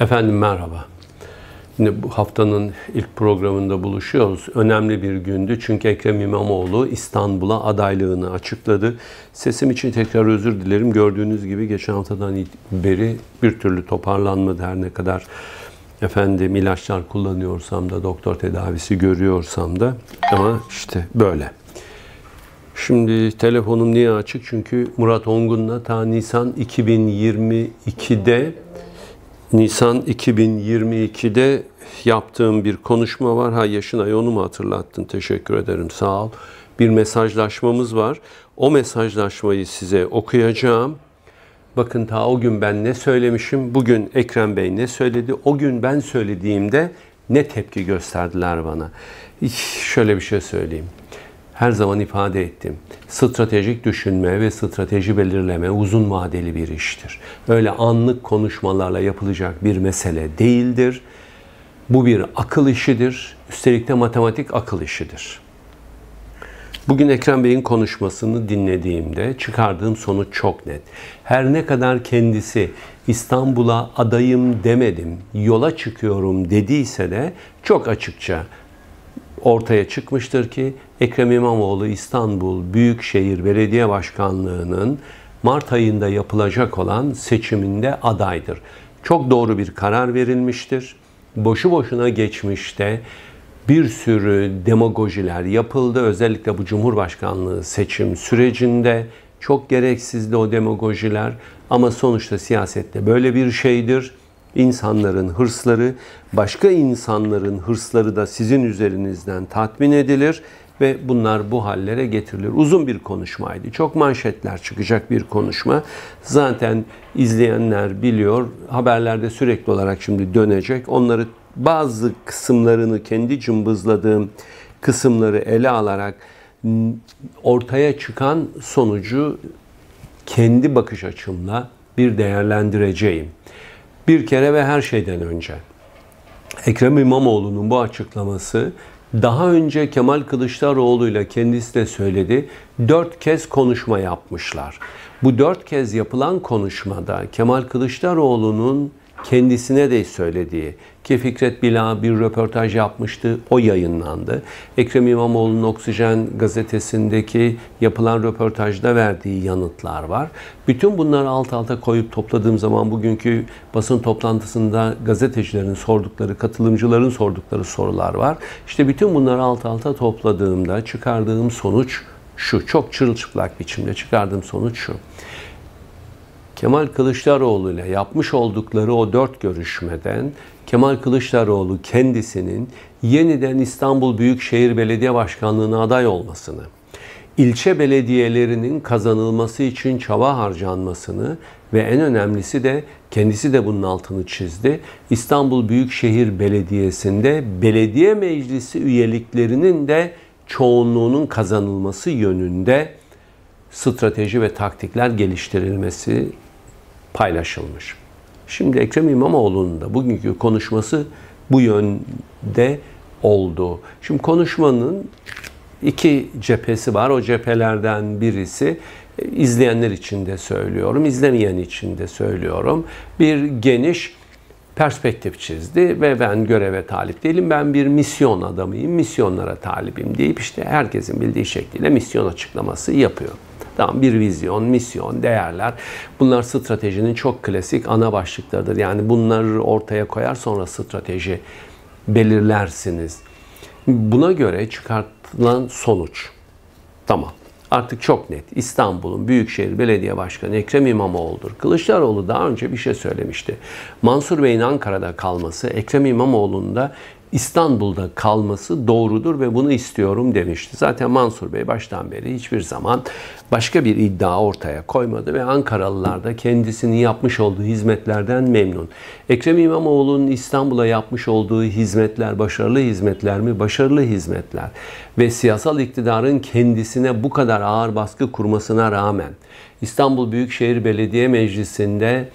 Efendim merhaba. Şimdi bu haftanın ilk programında buluşuyoruz. Önemli bir gündü çünkü Ekrem İmamoğlu İstanbul'a adaylığını açıkladı. Sesim için tekrar özür dilerim. Gördüğünüz gibi geçen haftadan beri bir türlü toparlanmadı her ne kadar efendim ilaçlar kullanıyorsam da doktor tedavisi görüyorsam da ama işte böyle. Şimdi telefonum niye açık? Çünkü Murat Ongun'la ta Nisan 2022'de Nisan 2022'de yaptığım bir konuşma var. Ha yaşın onu mu hatırlattın? Teşekkür ederim. Sağ ol. Bir mesajlaşmamız var. O mesajlaşmayı size okuyacağım. Bakın ta o gün ben ne söylemişim, bugün Ekrem Bey ne söyledi, o gün ben söylediğimde ne tepki gösterdiler bana. Şöyle bir şey söyleyeyim her zaman ifade ettim. Stratejik düşünme ve strateji belirleme uzun vadeli bir iştir. Öyle anlık konuşmalarla yapılacak bir mesele değildir. Bu bir akıl işidir. Üstelik de matematik akıl işidir. Bugün Ekrem Bey'in konuşmasını dinlediğimde çıkardığım sonuç çok net. Her ne kadar kendisi İstanbul'a adayım demedim, yola çıkıyorum dediyse de çok açıkça ortaya çıkmıştır ki Ekrem İmamoğlu İstanbul Büyükşehir Belediye Başkanlığı'nın Mart ayında yapılacak olan seçiminde adaydır. Çok doğru bir karar verilmiştir. Boşu boşuna geçmişte bir sürü demagojiler yapıldı. Özellikle bu Cumhurbaşkanlığı seçim sürecinde çok gereksizdi o demagojiler ama sonuçta siyasette böyle bir şeydir. İnsanların hırsları, başka insanların hırsları da sizin üzerinizden tatmin edilir ve bunlar bu hallere getirilir. Uzun bir konuşmaydı. Çok manşetler çıkacak bir konuşma. Zaten izleyenler biliyor. Haberlerde sürekli olarak şimdi dönecek. Onları bazı kısımlarını kendi cımbızladığım kısımları ele alarak ortaya çıkan sonucu kendi bakış açımla bir değerlendireceğim. Bir kere ve her şeyden önce Ekrem İmamoğlu'nun bu açıklaması daha önce Kemal Kılıçdaroğlu ile kendisi de söyledi. Dört kez konuşma yapmışlar. Bu dört kez yapılan konuşmada Kemal Kılıçdaroğlu'nun kendisine de söylediği ki Fikret Bila bir röportaj yapmıştı. O yayınlandı. Ekrem İmamoğlu'nun Oksijen gazetesindeki yapılan röportajda verdiği yanıtlar var. Bütün bunları alt alta koyup topladığım zaman bugünkü basın toplantısında gazetecilerin sordukları, katılımcıların sordukları sorular var. İşte bütün bunları alt alta topladığımda çıkardığım sonuç şu. Çok çırılçıplak biçimde çıkardığım sonuç şu. Kemal Kılıçdaroğlu ile yapmış oldukları o dört görüşmeden Kemal Kılıçdaroğlu kendisinin yeniden İstanbul Büyükşehir Belediye Başkanlığı'na aday olmasını, ilçe belediyelerinin kazanılması için çaba harcanmasını ve en önemlisi de kendisi de bunun altını çizdi. İstanbul Büyükşehir Belediyesi'nde belediye meclisi üyeliklerinin de çoğunluğunun kazanılması yönünde strateji ve taktikler geliştirilmesi paylaşılmış. Şimdi Ekrem İmamoğlu'nun da bugünkü konuşması bu yönde oldu. Şimdi konuşmanın iki cephesi var. O cephelerden birisi e, izleyenler için de söylüyorum, izlemeyen için de söylüyorum. Bir geniş perspektif çizdi ve ben göreve talip değilim. Ben bir misyon adamıyım, misyonlara talibim deyip işte herkesin bildiği şekliyle misyon açıklaması yapıyor tam bir vizyon, misyon, değerler. Bunlar stratejinin çok klasik ana başlıklarıdır. Yani bunları ortaya koyar sonra strateji belirlersiniz. Buna göre çıkartılan sonuç. Tamam. Artık çok net. İstanbul'un Büyükşehir Belediye Başkanı Ekrem İmamoğlu'dur. Kılıçdaroğlu daha önce bir şey söylemişti. Mansur Bey'in Ankara'da kalması Ekrem İmamoğlu'nun da İstanbul'da kalması doğrudur ve bunu istiyorum demişti. Zaten Mansur Bey baştan beri hiçbir zaman başka bir iddia ortaya koymadı ve Ankaralılar da kendisinin yapmış olduğu hizmetlerden memnun. Ekrem İmamoğlu'nun İstanbul'a yapmış olduğu hizmetler başarılı hizmetler mi? Başarılı hizmetler. Ve siyasal iktidarın kendisine bu kadar ağır baskı kurmasına rağmen İstanbul Büyükşehir Belediye Meclisi'nde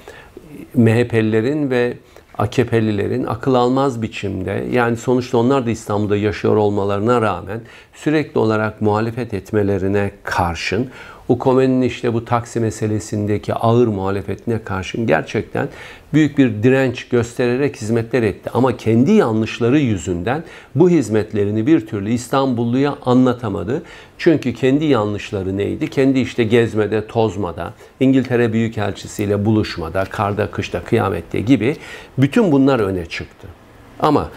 MHP'lilerin ve AKP'lilerin akıl almaz biçimde yani sonuçta onlar da İstanbul'da yaşıyor olmalarına rağmen sürekli olarak muhalefet etmelerine karşın bu işte bu taksi meselesindeki ağır muhalefetine karşın gerçekten büyük bir direnç göstererek hizmetler etti. Ama kendi yanlışları yüzünden bu hizmetlerini bir türlü İstanbulluya anlatamadı. Çünkü kendi yanlışları neydi? Kendi işte gezmede, tozmada, İngiltere Büyükelçisiyle buluşmada, karda, kışta, kıyamette gibi bütün bunlar öne çıktı. Ama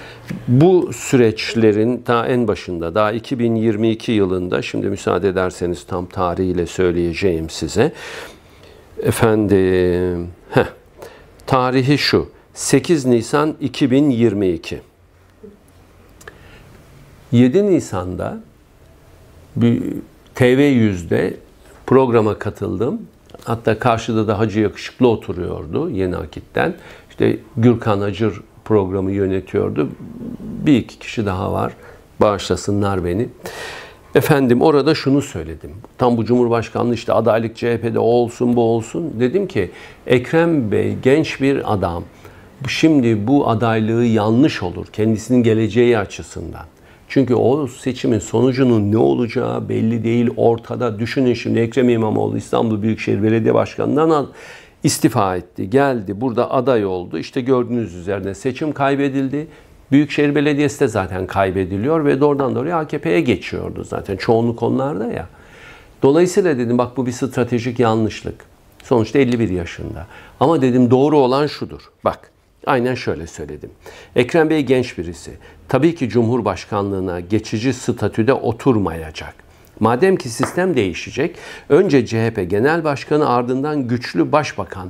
bu süreçlerin daha en başında, daha 2022 yılında, şimdi müsaade ederseniz tam tarihiyle söyleyeceğim size. Efendim, heh, tarihi şu, 8 Nisan 2022. 7 Nisan'da bir TV yüzde programa katıldım. Hatta karşıda da Hacı Yakışıklı oturuyordu Yeni Akit'ten. İşte Gürkan Acır programı yönetiyordu. Bir iki kişi daha var. Bağışlasınlar beni. Efendim orada şunu söyledim. Tam bu Cumhurbaşkanlığı işte adaylık CHP'de o olsun bu olsun. Dedim ki Ekrem Bey genç bir adam. Şimdi bu adaylığı yanlış olur kendisinin geleceği açısından. Çünkü o seçimin sonucunun ne olacağı belli değil ortada. Düşünün şimdi Ekrem İmamoğlu İstanbul Büyükşehir Belediye Başkanı'ndan istifa etti, geldi, burada aday oldu. İşte gördüğünüz üzerine seçim kaybedildi. Büyükşehir Belediyesi de zaten kaybediliyor ve doğrudan doğruya AKP'ye geçiyordu zaten çoğunluk onlarda ya. Dolayısıyla dedim bak bu bir stratejik yanlışlık. Sonuçta 51 yaşında. Ama dedim doğru olan şudur. Bak aynen şöyle söyledim. Ekrem Bey genç birisi. Tabii ki Cumhurbaşkanlığına geçici statüde oturmayacak. Madem ki sistem değişecek, önce CHP Genel Başkanı ardından güçlü başbakan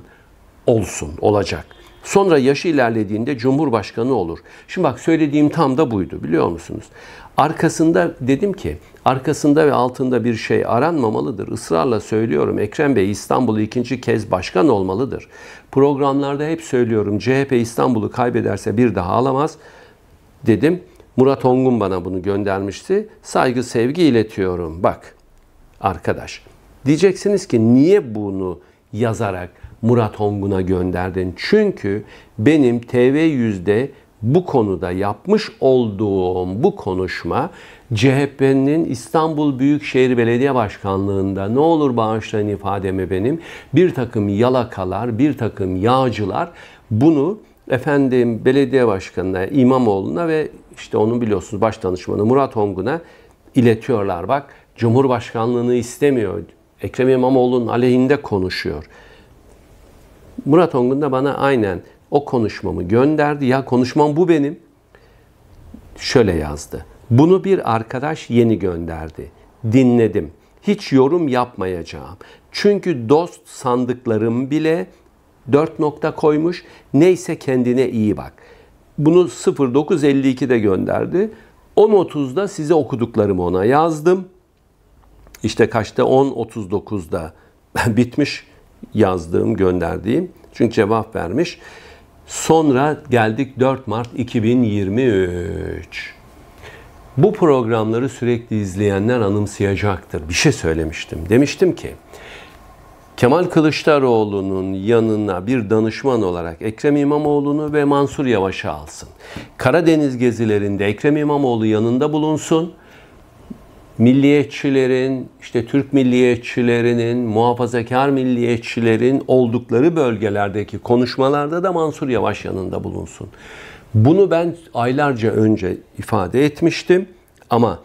olsun, olacak. Sonra yaşı ilerlediğinde Cumhurbaşkanı olur. Şimdi bak söylediğim tam da buydu biliyor musunuz? Arkasında dedim ki arkasında ve altında bir şey aranmamalıdır. Israrla söylüyorum Ekrem Bey İstanbul'u ikinci kez başkan olmalıdır. Programlarda hep söylüyorum CHP İstanbul'u kaybederse bir daha alamaz dedim. Murat Ongun bana bunu göndermişti. Saygı sevgi iletiyorum. Bak arkadaş diyeceksiniz ki niye bunu yazarak Murat Ongun'a gönderdin? Çünkü benim TV yüzde bu konuda yapmış olduğum bu konuşma CHP'nin İstanbul Büyükşehir Belediye Başkanlığı'nda ne olur bağışlayın ifademi benim bir takım yalakalar, bir takım yağcılar bunu efendim belediye başkanına, İmamoğlu'na ve işte onun biliyorsunuz baş danışmanı Murat Ongun'a iletiyorlar. Bak Cumhurbaşkanlığını istemiyor. Ekrem İmamoğlu'nun aleyhinde konuşuyor. Murat Ongun da bana aynen o konuşmamı gönderdi. Ya konuşmam bu benim. Şöyle yazdı. Bunu bir arkadaş yeni gönderdi. Dinledim. Hiç yorum yapmayacağım. Çünkü dost sandıklarım bile 4 nokta koymuş. Neyse kendine iyi bak. Bunu 0952'de gönderdi. 10.30'da size okuduklarımı ona yazdım. İşte kaçta 10.39'da bitmiş yazdığım, gönderdiğim. Çünkü cevap vermiş. Sonra geldik 4 Mart 2023. Bu programları sürekli izleyenler anımsayacaktır. Bir şey söylemiştim. Demiştim ki Kemal Kılıçdaroğlu'nun yanına bir danışman olarak Ekrem İmamoğlu'nu ve Mansur Yavaş'ı alsın. Karadeniz gezilerinde Ekrem İmamoğlu yanında bulunsun. Milliyetçilerin, işte Türk milliyetçilerinin, muhafazakar milliyetçilerin oldukları bölgelerdeki konuşmalarda da Mansur Yavaş yanında bulunsun. Bunu ben aylarca önce ifade etmiştim ama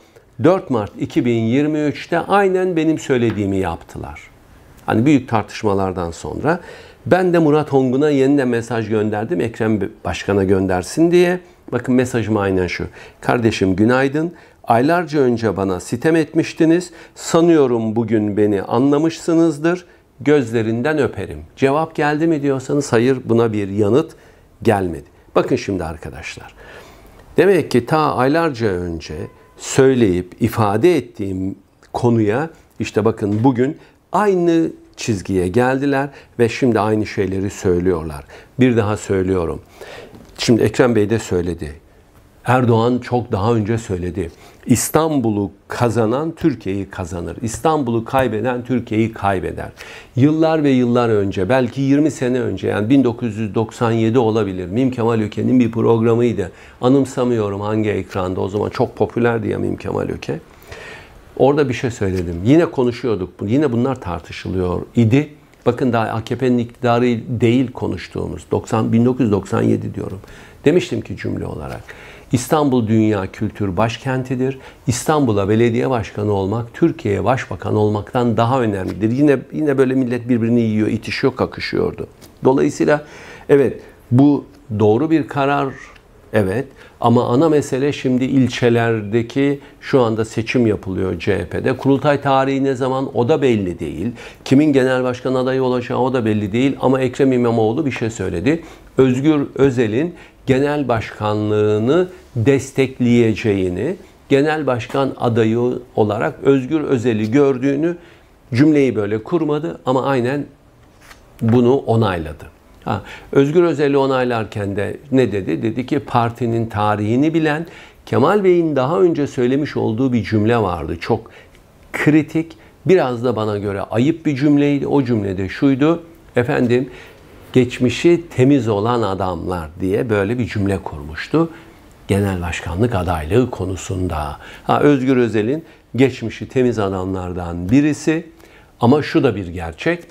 4 Mart 2023'te aynen benim söylediğimi yaptılar. Hani büyük tartışmalardan sonra. Ben de Murat Hongun'a yeniden mesaj gönderdim. Ekrem Başkan'a göndersin diye. Bakın mesajım aynen şu. Kardeşim günaydın. Aylarca önce bana sitem etmiştiniz. Sanıyorum bugün beni anlamışsınızdır. Gözlerinden öperim. Cevap geldi mi diyorsanız hayır buna bir yanıt gelmedi. Bakın şimdi arkadaşlar. Demek ki ta aylarca önce söyleyip ifade ettiğim konuya işte bakın bugün Aynı çizgiye geldiler ve şimdi aynı şeyleri söylüyorlar. Bir daha söylüyorum. Şimdi Ekrem Bey de söyledi. Erdoğan çok daha önce söyledi. İstanbul'u kazanan Türkiye'yi kazanır. İstanbul'u kaybeden Türkiye'yi kaybeder. Yıllar ve yıllar önce, belki 20 sene önce yani 1997 olabilir. Mim Kemal Öke'nin bir programıydı. Anımsamıyorum hangi ekranda o zaman çok popülerdi ya Mim Kemal Öke. Orada bir şey söyledim. Yine konuşuyorduk. Yine bunlar tartışılıyor idi. Bakın daha AKP'nin iktidarı değil konuştuğumuz. 90, 1997 diyorum. Demiştim ki cümle olarak. İstanbul dünya kültür başkentidir. İstanbul'a belediye başkanı olmak Türkiye'ye başbakan olmaktan daha önemlidir. Yine yine böyle millet birbirini yiyor, itişiyor, kakışıyordu. Dolayısıyla evet bu doğru bir karar Evet ama ana mesele şimdi ilçelerdeki şu anda seçim yapılıyor CHP'de. Kurultay tarihi ne zaman o da belli değil. Kimin genel başkan adayı olacağı o da belli değil ama Ekrem İmamoğlu bir şey söyledi. Özgür Özel'in genel başkanlığını destekleyeceğini, genel başkan adayı olarak Özgür Özel'i gördüğünü cümleyi böyle kurmadı ama aynen bunu onayladı. Ha, Özgür Özel'i onaylarken de ne dedi? Dedi ki partinin tarihini bilen Kemal Bey'in daha önce söylemiş olduğu bir cümle vardı. Çok kritik, biraz da bana göre ayıp bir cümleydi. O cümlede şuydu. Efendim, geçmişi temiz olan adamlar diye böyle bir cümle kurmuştu. Genel başkanlık adaylığı konusunda. Ha, Özgür Özel'in geçmişi temiz adamlardan birisi ama şu da bir gerçek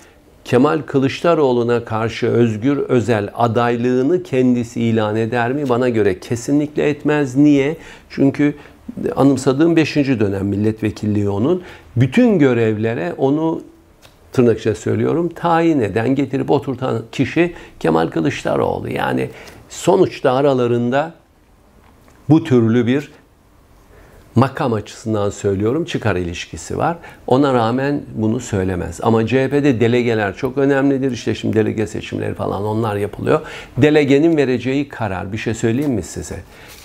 Kemal Kılıçdaroğlu'na karşı Özgür Özel adaylığını kendisi ilan eder mi? Bana göre kesinlikle etmez. Niye? Çünkü anımsadığım 5. dönem milletvekilliği onun. Bütün görevlere onu tırnak içinde söylüyorum tayin eden, getirip oturtan kişi Kemal Kılıçdaroğlu. Yani sonuçta aralarında bu türlü bir makam açısından söylüyorum çıkar ilişkisi var. Ona rağmen bunu söylemez. Ama CHP'de delegeler çok önemlidir. İşte şimdi delege seçimleri falan onlar yapılıyor. Delegenin vereceği karar. Bir şey söyleyeyim mi size?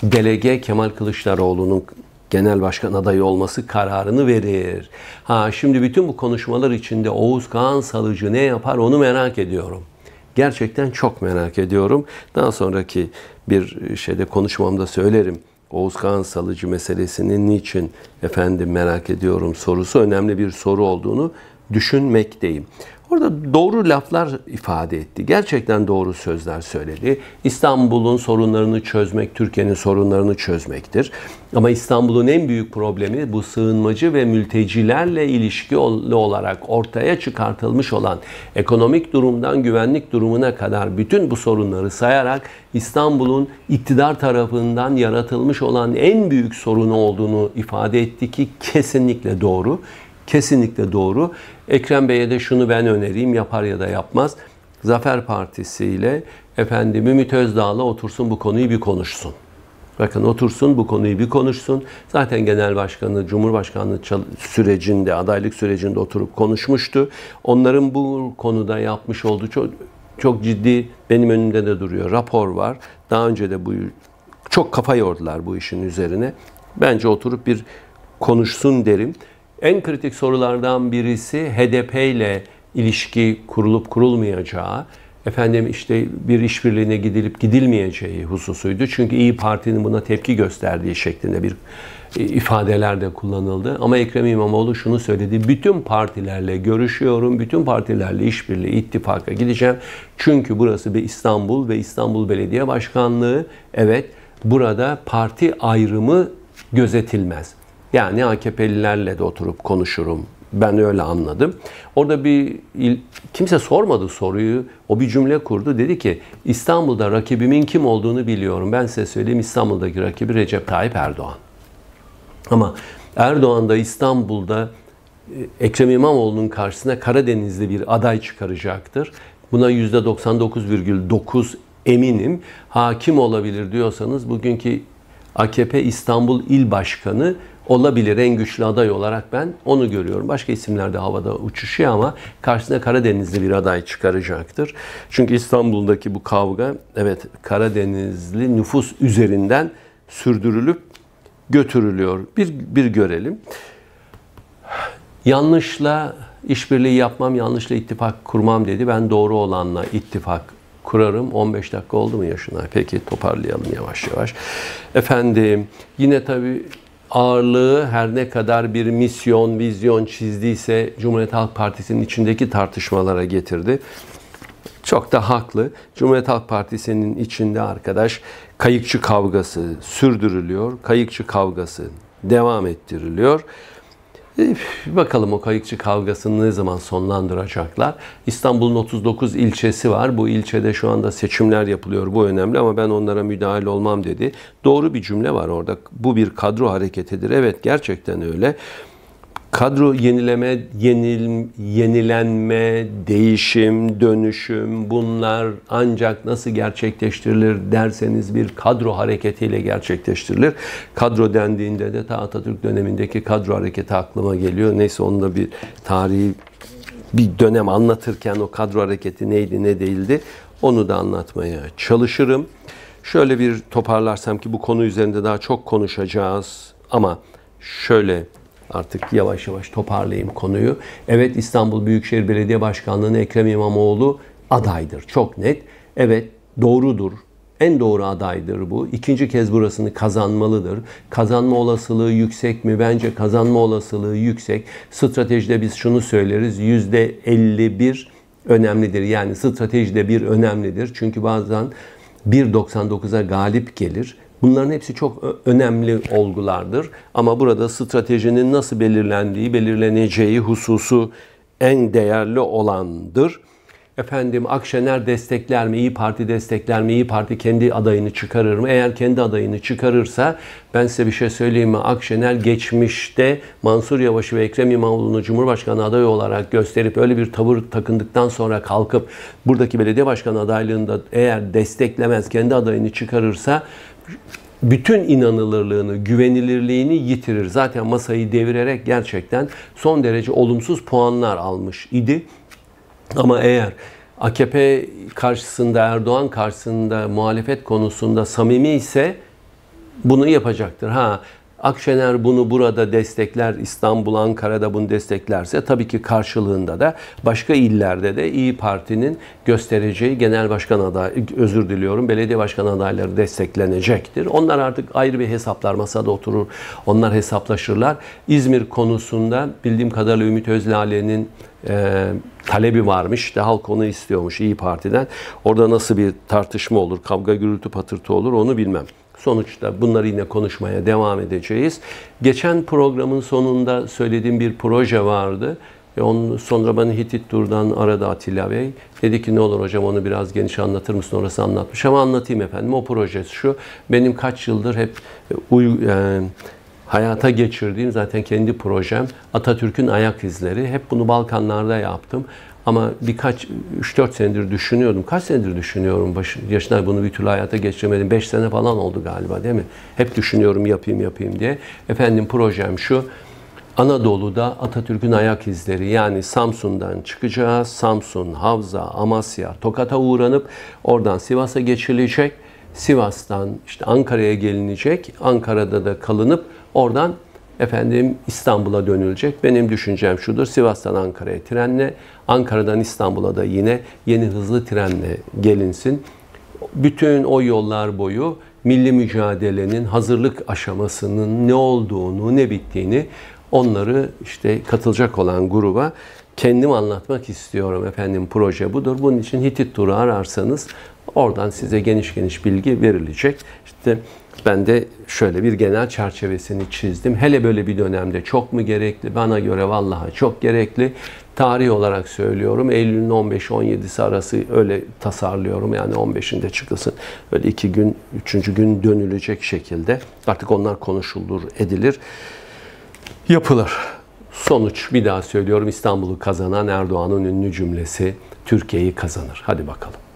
Delege Kemal Kılıçdaroğlu'nun genel başkan adayı olması kararını verir. Ha şimdi bütün bu konuşmalar içinde Oğuz Kağan Salıcı ne yapar onu merak ediyorum. Gerçekten çok merak ediyorum. Daha sonraki bir şeyde konuşmamda söylerim. Oğuzkan Salıcı meselesinin niçin efendim merak ediyorum sorusu önemli bir soru olduğunu düşünmekteyim. Orada doğru laflar ifade etti. Gerçekten doğru sözler söyledi. İstanbul'un sorunlarını çözmek, Türkiye'nin sorunlarını çözmektir. Ama İstanbul'un en büyük problemi bu sığınmacı ve mültecilerle ilişkili olarak ortaya çıkartılmış olan ekonomik durumdan güvenlik durumuna kadar bütün bu sorunları sayarak İstanbul'un iktidar tarafından yaratılmış olan en büyük sorunu olduğunu ifade etti ki kesinlikle doğru kesinlikle doğru. Ekrem Bey'e de şunu ben önereyim yapar ya da yapmaz. Zafer Partisi ile efendim Ümit Özdağ'la otursun bu konuyu bir konuşsun. Bakın otursun bu konuyu bir konuşsun. Zaten genel başkanı, cumhurbaşkanlığı sürecinde, adaylık sürecinde oturup konuşmuştu. Onların bu konuda yapmış olduğu çok, çok ciddi, benim önümde de duruyor, rapor var. Daha önce de bu çok kafa yordular bu işin üzerine. Bence oturup bir konuşsun derim. En kritik sorulardan birisi HDP ile ilişki kurulup kurulmayacağı, efendim işte bir işbirliğine gidilip gidilmeyeceği hususuydu. Çünkü İyi Parti'nin buna tepki gösterdiği şeklinde bir e, ifadeler de kullanıldı. Ama Ekrem İmamoğlu şunu söyledi. Bütün partilerle görüşüyorum. Bütün partilerle işbirliği, ittifaka gideceğim. Çünkü burası bir İstanbul ve İstanbul Belediye Başkanlığı. Evet burada parti ayrımı gözetilmez. Yani AKP'lilerle de oturup konuşurum. Ben öyle anladım. Orada bir kimse sormadı soruyu. O bir cümle kurdu. Dedi ki İstanbul'da rakibimin kim olduğunu biliyorum. Ben size söyleyeyim İstanbul'daki rakibi Recep Tayyip Erdoğan. Ama Erdoğan da İstanbul'da e, Ekrem İmamoğlu'nun karşısına Karadenizli bir aday çıkaracaktır. Buna %99,9 eminim. Hakim olabilir diyorsanız bugünkü AKP İstanbul İl Başkanı olabilir en güçlü aday olarak ben onu görüyorum. Başka isimler de havada uçuşuyor ama karşısına Karadenizli bir aday çıkaracaktır. Çünkü İstanbul'daki bu kavga evet Karadenizli nüfus üzerinden sürdürülüp götürülüyor. Bir, bir görelim. Yanlışla işbirliği yapmam, yanlışla ittifak kurmam dedi. Ben doğru olanla ittifak kurarım. 15 dakika oldu mu yaşına? Peki toparlayalım yavaş yavaş. Efendim yine tabii ağırlığı her ne kadar bir misyon, vizyon çizdiyse Cumhuriyet Halk Partisi'nin içindeki tartışmalara getirdi. Çok da haklı. Cumhuriyet Halk Partisi'nin içinde arkadaş kayıkçı kavgası sürdürülüyor. Kayıkçı kavgası devam ettiriliyor. Bakalım o kayıkçı kavgasını ne zaman sonlandıracaklar. İstanbul'un 39 ilçesi var. Bu ilçede şu anda seçimler yapılıyor. Bu önemli ama ben onlara müdahil olmam dedi. Doğru bir cümle var orada. Bu bir kadro hareketidir. Evet gerçekten öyle kadro yenileme, yenil, yenilenme, değişim, dönüşüm bunlar ancak nasıl gerçekleştirilir derseniz bir kadro hareketiyle gerçekleştirilir. Kadro dendiğinde de ta Atatürk dönemindeki kadro hareketi aklıma geliyor. Neyse onunla bir tarihi bir dönem anlatırken o kadro hareketi neydi ne değildi onu da anlatmaya çalışırım. Şöyle bir toparlarsam ki bu konu üzerinde daha çok konuşacağız ama şöyle artık yavaş yavaş toparlayayım konuyu. Evet İstanbul Büyükşehir Belediye Başkanlığı'na Ekrem İmamoğlu adaydır. Çok net. Evet doğrudur. En doğru adaydır bu. İkinci kez burasını kazanmalıdır. Kazanma olasılığı yüksek mi? Bence kazanma olasılığı yüksek. Stratejide biz şunu söyleriz. Yüzde 51 önemlidir. Yani stratejide bir önemlidir. Çünkü bazen 1.99'a galip gelir. Bunların hepsi çok önemli olgulardır. Ama burada stratejinin nasıl belirlendiği, belirleneceği hususu en değerli olandır. Efendim Akşener destekler mi, İyi Parti destekler mi, İyi Parti kendi adayını çıkarır mı? Eğer kendi adayını çıkarırsa ben size bir şey söyleyeyim mi? Akşener geçmişte Mansur Yavaş'ı ve Ekrem İmamoğlu'nu Cumhurbaşkanı adayı olarak gösterip öyle bir tavır takındıktan sonra kalkıp buradaki belediye başkanı adaylığında eğer desteklemez, kendi adayını çıkarırsa bütün inanılırlığını, güvenilirliğini yitirir. Zaten masayı devirerek gerçekten son derece olumsuz puanlar almış idi. Ama eğer AKP karşısında, Erdoğan karşısında muhalefet konusunda samimi ise bunu yapacaktır. Ha Akşener bunu burada destekler, İstanbul, Ankara'da bunu desteklerse tabii ki karşılığında da başka illerde de İyi Parti'nin göstereceği genel başkan aday özür diliyorum belediye başkan adayları desteklenecektir. Onlar artık ayrı bir hesaplar masada oturur. Onlar hesaplaşırlar. İzmir konusunda bildiğim kadarıyla Ümit Özlale'nin e, talebi varmış. De halk onu istiyormuş İyi Parti'den. Orada nasıl bir tartışma olur, kavga gürültü patırtı olur onu bilmem. Sonuçta bunları yine konuşmaya devam edeceğiz. Geçen programın sonunda söylediğim bir proje vardı. E onun sonra bana Hitit Dur'dan aradı Atilla Bey. Dedi ki ne olur hocam onu biraz geniş anlatır mısın? Orası anlatmış ama anlatayım efendim. O projesi şu. Benim kaç yıldır hep e, uy, e, hayata geçirdiğim zaten kendi projem Atatürk'ün ayak izleri. Hep bunu Balkanlarda yaptım. Ama birkaç, 3-4 senedir düşünüyordum. Kaç senedir düşünüyorum başın, yaşına bunu bir türlü hayata geçiremedim. 5 sene falan oldu galiba değil mi? Hep düşünüyorum yapayım yapayım diye. Efendim projem şu. Anadolu'da Atatürk'ün ayak izleri yani Samsun'dan çıkacağız. Samsun, Havza, Amasya, Tokat'a uğranıp oradan Sivas'a geçilecek. Sivas'tan işte Ankara'ya gelinecek. Ankara'da da kalınıp oradan efendim İstanbul'a dönülecek. Benim düşüncem şudur. Sivas'tan Ankara'ya trenle, Ankara'dan İstanbul'a da yine yeni hızlı trenle gelinsin. Bütün o yollar boyu milli mücadelenin hazırlık aşamasının ne olduğunu, ne bittiğini onları işte katılacak olan gruba kendim anlatmak istiyorum efendim proje budur. Bunun için Hitit turu ararsanız oradan size geniş geniş bilgi verilecek. İşte ben de şöyle bir genel çerçevesini çizdim. Hele böyle bir dönemde çok mu gerekli? Bana göre vallahi çok gerekli. Tarih olarak söylüyorum. Eylül'ün 15-17'si arası öyle tasarlıyorum. Yani 15'inde çıkılsın. Öyle iki gün, üçüncü gün dönülecek şekilde. Artık onlar konuşulur, edilir. Yapılır. Sonuç bir daha söylüyorum İstanbul'u kazanan Erdoğan'ın ünlü cümlesi Türkiye'yi kazanır. Hadi bakalım.